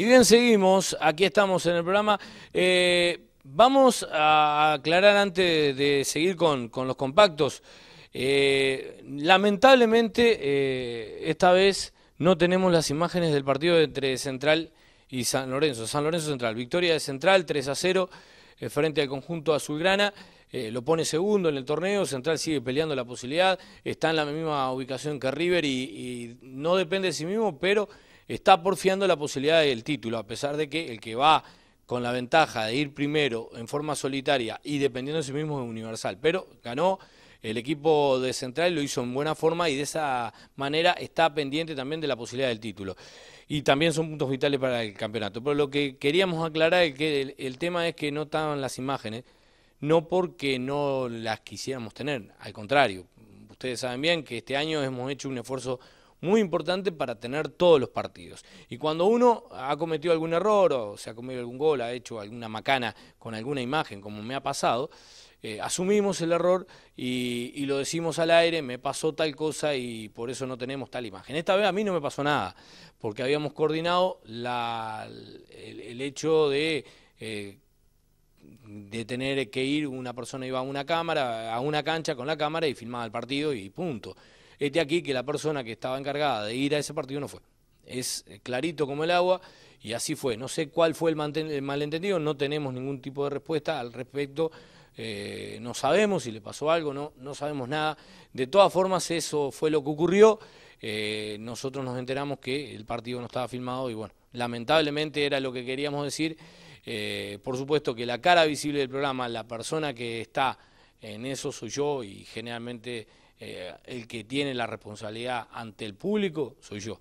Y bien, seguimos. Aquí estamos en el programa. Eh, vamos a aclarar antes de seguir con, los compactos. Eh, lamentablemente, eh, esta vez no tenemos las imágenes del partido entre Central y San Lorenzo. San Lorenzo Central, victoria de Central 3 a 0 frente al conjunto azulgrana. lo pone segundo en el torneo, Central sigue peleando la posibilidad, está en la misma ubicación que River y no depende de sí mismo, pero está porfiando la posibilidad del título, a pesar de que el que va con la ventaja de ir primero en forma solitaria y dependiendo de sí mismo es universal. Pero ganó el equipo de Central, lo hizo en buena forma y de esa manera está pendiente también de la posibilidad del título. Y también son puntos vitales para el campeonato. Pero lo que queríamos aclarar es que el, el tema es que no estaban las imágenes, no porque no las quisiéramos tener, al contrario. Ustedes saben bien que este año hemos hecho un esfuerzo muy importante para tener todos los partidos. Y cuando uno ha cometido algún error o se ha comido algún gol, ha hecho alguna macana con alguna imagen, como me ha pasado, eh, asumimos el error y, lo decimos al aire, me pasó tal cosa y por eso no tenemos tal imagen. Esta vez a mí no me pasó nada, porque habíamos coordinado el, hecho de... Eh, de tener que ir, una persona iba a una cámara, a una cancha con la cámara y filmaba el partido y punto. Este aquí que la persona que estaba encargada de ir a ese partido no fue. Es eh, clarito como el agua y así fue. No sé cuál fue el, malentendido, no tenemos ningún tipo de respuesta al respecto. Eh, no sabemos si le pasó algo, no, no sabemos nada. De todas formas, eso fue lo que ocurrió. Eh, nosotros nos enteramos que el partido no estaba filmado y bueno, lamentablemente era lo que queríamos decir. por supuesto que la cara visible del programa, la persona que está en eso soy yo y generalmente eh, el que tiene la responsabilidad ante el público soy yo.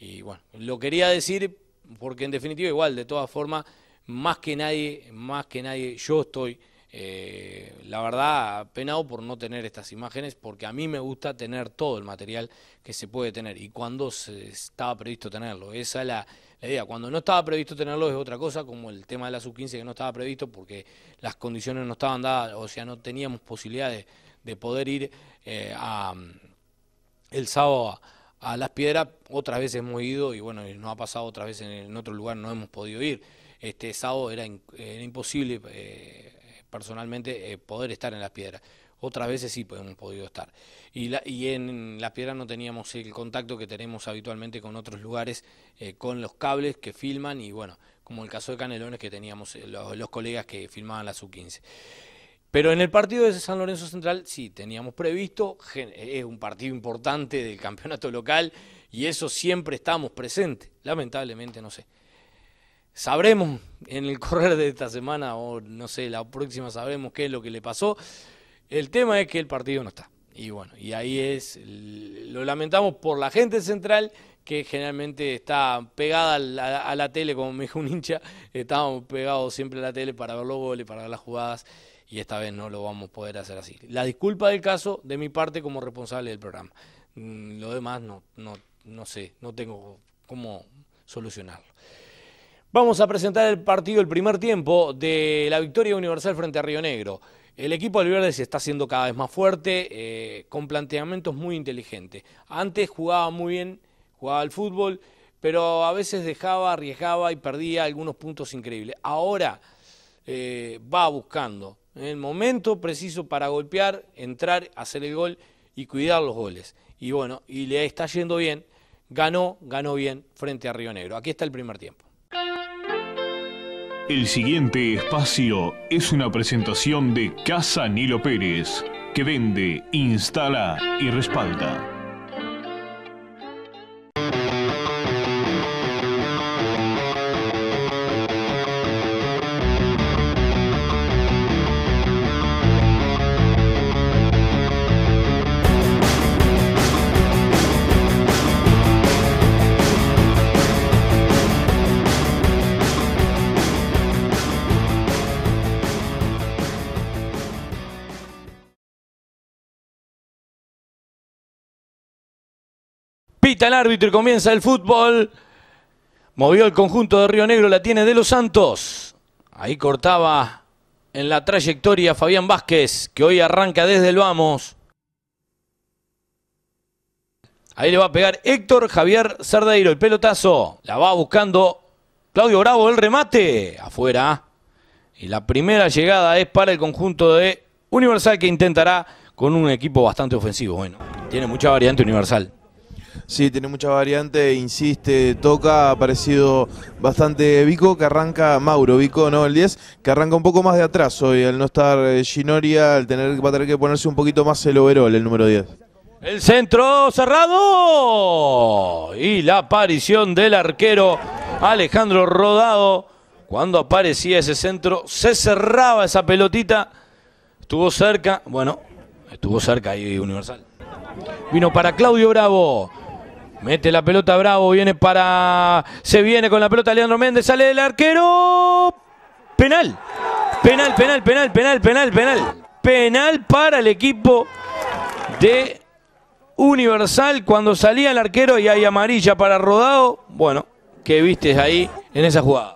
Y bueno, lo quería decir porque en definitiva igual, de todas formas, más que nadie, más que nadie, yo estoy, eh, la verdad, penado por no tener estas imágenes, porque a mí me gusta tener todo el material que se puede tener y cuando se estaba previsto tenerlo. Esa es la, la idea. Cuando no estaba previsto tenerlo es otra cosa, como el tema de la sub-15 que no estaba previsto porque las condiciones no estaban dadas, o sea, no teníamos posibilidades de poder ir eh, mm, el sábado a, Las Piedras, otras veces hemos ido y bueno, no ha pasado otra vez en, otro lugar, no hemos podido ir. Este sábado era, imposible eh, personalmente eh, poder estar en Las Piedras. Otras veces sí hemos podido estar. Y, en Las Piedras no teníamos el contacto que tenemos habitualmente con otros lugares, con los cables que filman y bueno, como el caso de Canelones que teníamos los, colegas que filmaban la sub 15 pero en el partido de San Lorenzo Central, sí, teníamos previsto, es un partido importante del campeonato local y eso siempre estamos presentes. Lamentablemente, no sé. Sabremos en el correr de esta semana o no sé, la próxima sabemos qué es lo que le pasó. El tema es que el partido no está. Y bueno, y ahí es, lo lamentamos por la gente central que generalmente está pegada a la, tele, como me dijo un hincha, estábamos pegados siempre a la tele para ver los goles, para ver las jugadas y esta vez no lo vamos a poder hacer así. La disculpa del caso de mi parte como responsable del programa. Mm, lo demás no, no, sé, no tengo cómo solucionarlo. Vamos a presentar el partido, el primer tiempo de la victoria universal frente a Río Negro. El equipo del Verde se está haciendo cada vez más fuerte, eh, con planteamientos muy inteligentes. Antes jugaba muy bien, jugaba al fútbol, pero a veces dejaba, arriesgaba y perdía algunos puntos increíbles. Ahora eh, va buscando, en el momento preciso para golpear, entrar, hacer el gol y cuidar los goles. Y bueno, y le está yendo bien, ganó, ganó bien frente a Río Negro. Aquí está el primer tiempo. El siguiente espacio es una presentación de Casa Nilo Pérez, que vende, instala y respalda. Pita el árbitro y comienza el fútbol. Movió el conjunto de Río Negro, la tiene de los Santos. Ahí cortaba en la trayectoria Fabián Vázquez, que hoy arranca desde el Vamos. Ahí le va a pegar Héctor Javier Cerdeiro, el pelotazo. La va buscando Claudio Bravo, el remate afuera. Y la primera llegada es para el conjunto de Universal que intentará con un equipo bastante ofensivo. Bueno, tiene mucha variante Universal. Sí, tiene mucha variante, insiste, toca, ha parecido bastante Vico, que arranca Mauro, Vico, ¿no? El 10, que arranca un poco más de atrás hoy, al no estar eh, Ginoria, al tener, va tener que ponerse un poquito más el overall, el número 10. El centro cerrado y la aparición del arquero Alejandro Rodado. Cuando aparecía ese centro, se cerraba esa pelotita. Estuvo cerca, bueno, estuvo cerca ahí Universal. Vino para Claudio Bravo. Mete la pelota Bravo, viene para. Se viene con la pelota Leandro Méndez, sale del arquero. Penal. Penal, penal, penal, penal, penal, penal. Penal para el equipo de Universal. Cuando salía el arquero y hay amarilla para Rodado. Bueno, que viste ahí en esa jugada.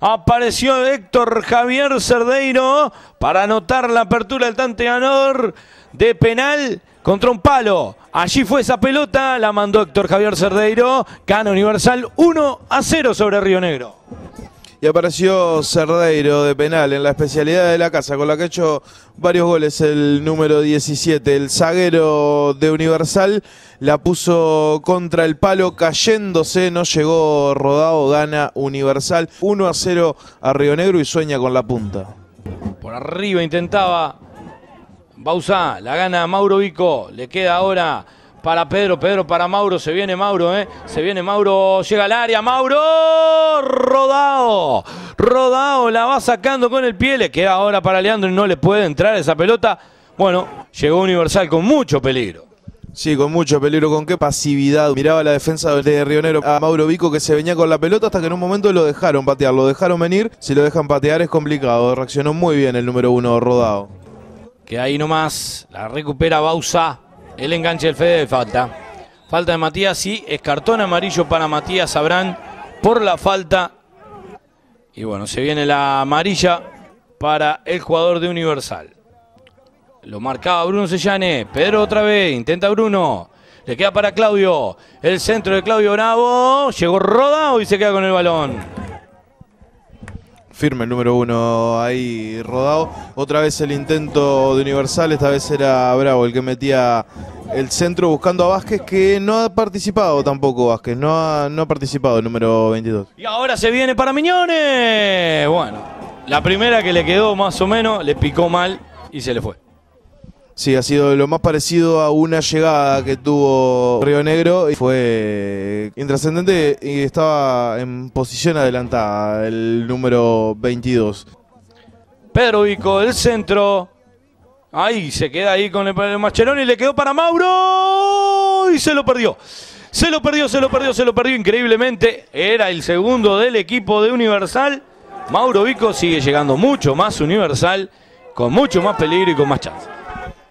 Apareció Héctor Javier Cerdeiro para anotar la apertura del Tante de penal contra un palo. Allí fue esa pelota, la mandó Héctor Javier Cerdeiro, gana Universal 1 a 0 sobre Río Negro y apareció Cerdeiro de penal en la especialidad de la casa, con la que ha hecho varios goles el número 17. El zaguero de Universal la puso contra el palo, cayéndose, no llegó rodado, gana Universal 1 a 0 a Río Negro y sueña con la punta. Por arriba intentaba Bausa, la gana Mauro Vico, le queda ahora para Pedro, Pedro para Mauro, se viene Mauro, eh, se viene Mauro, llega al área, Mauro. Rodado Rodado la va sacando con el pie. Le queda ahora para Leandro y no le puede entrar esa pelota. Bueno, llegó Universal con mucho peligro. Sí, con mucho peligro, con qué pasividad. Miraba la defensa de Rionero a Mauro Vico que se venía con la pelota hasta que en un momento lo dejaron patear, lo dejaron venir. Si lo dejan patear es complicado. Reaccionó muy bien el número uno rodado. Que ahí nomás la recupera Bausa. El enganche del Fede de falta. Falta de Matías y escartón amarillo para Matías Abrán por la falta. Y bueno, se viene la amarilla para el jugador de Universal. Lo marcaba Bruno Sellane. Pedro otra vez. Intenta Bruno. Le queda para Claudio. El centro de Claudio Bravo. Llegó rodado y se queda con el balón firme el número uno ahí rodado. Otra vez el intento de Universal, esta vez era Bravo el que metía el centro buscando a Vázquez, que no ha participado tampoco Vázquez, no ha, no ha participado el número 22. Y ahora se viene para Miñones. Bueno, la primera que le quedó más o menos, le picó mal y se le fue. Sí, ha sido lo más parecido a una llegada que tuvo Río Negro y fue intrascendente y estaba en posición adelantada, el número 22. Pedro Vico, el centro. Ahí se queda ahí con el Machelón y le quedó para Mauro y se lo perdió. Se lo perdió, se lo perdió, se lo perdió increíblemente. Era el segundo del equipo de Universal. Mauro Vico sigue llegando mucho más Universal, con mucho más peligro y con más chance.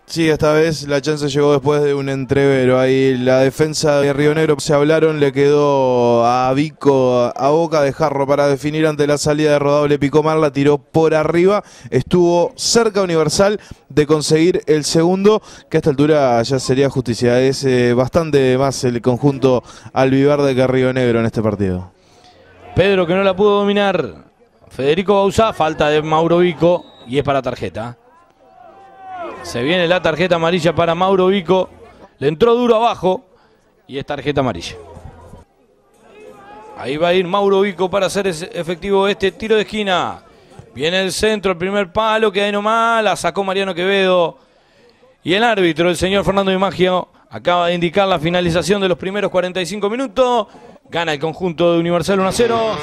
Sí, esta vez la chance llegó después de un entrevero. Ahí la defensa de Río Negro se hablaron, le quedó a Vico a boca de Jarro para definir ante la salida de rodable Picomar, la tiró por arriba. Estuvo cerca Universal de conseguir el segundo, que a esta altura ya sería justicia. Es eh, bastante más el conjunto albiverde que Río Negro en este partido. Pedro que no la pudo dominar. Federico Bausá, falta de Mauro Vico y es para tarjeta. Se viene la tarjeta amarilla para Mauro Vico. Le entró duro abajo y es tarjeta amarilla. Ahí va a ir Mauro Vico para hacer efectivo este tiro de esquina. Viene el centro, el primer palo, que ahí nomás, la sacó Mariano Quevedo. Y el árbitro, el señor Fernando Imagio, acaba de indicar la finalización de los primeros 45 minutos. Gana el conjunto de Universal 1 a 0.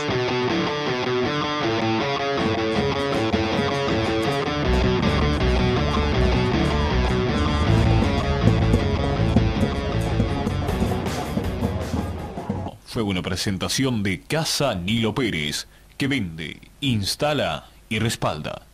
Fue una presentación de Casa Nilo Pérez, que vende, instala y respalda.